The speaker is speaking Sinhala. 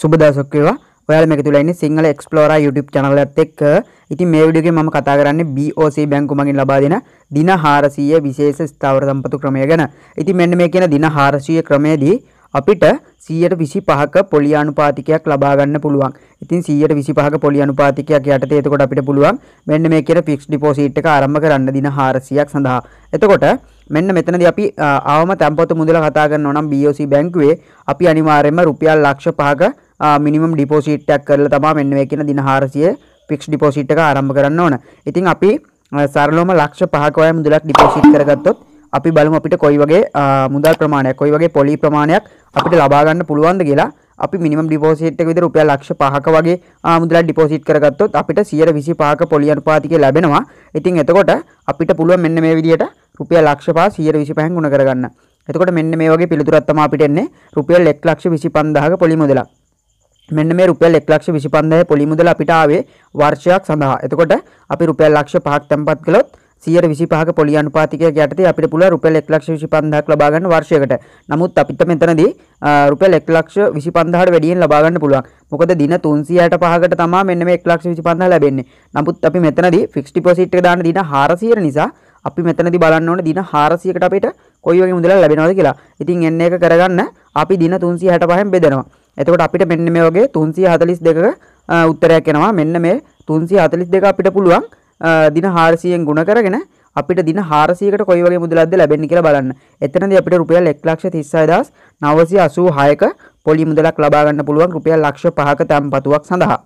සුබ දවසක් වේවා. ඔයාලා මේක තුල ඉන්නේ සිංහල එක්ස්ප්ලෝරර් YouTube channel එකත් එක්ක. ඉතින් මේ වීඩියෝ එකේ මම කතා කරන්නේ BOC බැංකුව මගින් ලබා දෙන දින 400 විශේෂ ස්ථාවර සම්පතු ක්‍රමය ගැන. ඉතින් මෙන්න මේ කියන දින 400 ක්‍රමයේදී අපිට 125ක පොලි අනුපාතිකයක් ලබා ගන්න පුළුවන්. ඉතින් 125ක පොලි අනුපාතිකයක් යටතේ එතකොට අපිට පුළුවන් මෙන්න මේ කියන ෆික්ස් ඩිපොසිට් එක ආරම්භ කරන්න දින 400ක් සඳහා. එතකොට මෙන්න මෙතනදී අපි ආවම තැන්පතු මුදල කතා කරනවා නම් BOC බැංකුවේ අපි අනිවාර්යයෙන්ම රුපියල් ලක්ෂ 5ක මිනිමම් ඩිපොසිට් එකක් කරලා තමයි මෙන්න මේ කියන දින 400 ෆික්ස් ඩිපොසිට් එක ආරම්භ කරන්න ඕන. ඉතින් අපි සරලවම ලක්ෂ 5ක වගේ මුදලක් ඩිපොසිට් කරගත්තොත් අපි බලමු අපිට කොයි වගේ මුදල් ප්‍රමාණයක් කොයි වගේ පොලි ප්‍රමාණයක් අපිට ලබා ගන්න පුළුවන්ද කියලා අපි මිනිමම් ඩිපොසිට් එක විතර රුපියල් ලක්ෂ 5ක වගේ මුදලක් ඩිපොසිට් කරගත්තොත් අපිට 125ක පොලි අනුපාතිකය ලැබෙනවා. ඉතින් එතකොට අපිට පුළුවන් මෙන්න මේ විදිහට රුපියල් ලක්ෂ 5 125න් ගුණ කරගන්න. එතකොට මෙන්න මේ වගේ පිළිතුරක් තමයි අපිට එන්නේ රුපියල් 125000ක පොලි මුදලක්. මෙන්න මේ රුපියල් 125000 පොලි මුදල අපිට ආවේ වර්ෂයක් සඳහා. එතකොට අපි රුපියල් ලක්ෂ 5ක් තැන්පත් කළොත් 125ක පොලි අනුපාතිකය යටතේ අපිට පුළුවන් රුපියල් 125000ක් ලබා ගන්න වර්ෂයකට. නමුත් අපිට මෙතනදී රුපියල් 125000ට වැඩියෙන් ලබා ගන්න පුළුවන්. මොකද දින 365කට තමයි මෙන්න මේ 125000 ලැබෙන්නේ. නමුත් අපි මෙතනදී ෆික්ස් ඩිපොසිට් එක දාන්න දින 400 නිසා අපි මෙතනදි බලන්න ඕනේ දින 400කට අපිට කොයි වගේ මුදලක් ලැබෙනවද කියලා. ඉතින් එන්න එක කරගන්න අපි දින 365න් බෙදනවා. එතකොට අපිට මෙන්න මේ වගේ 342ක උත්තරයක් එනවා. මෙන්න මේ 342 අපිට පුළුවන් දින 400ෙන් ගුණ කරගෙන අපිට දින 400කට කොයි වගේ මුදලක්ද ලැබෙන්නේ කියලා බලන්න. එතනදී අපිට රුපියල් 136986ක පොලි මුදලක් ලබා ගන්න පුළුවන් රුපියල් ලක්ෂ 5ක තැන්පතුවක් සඳහා.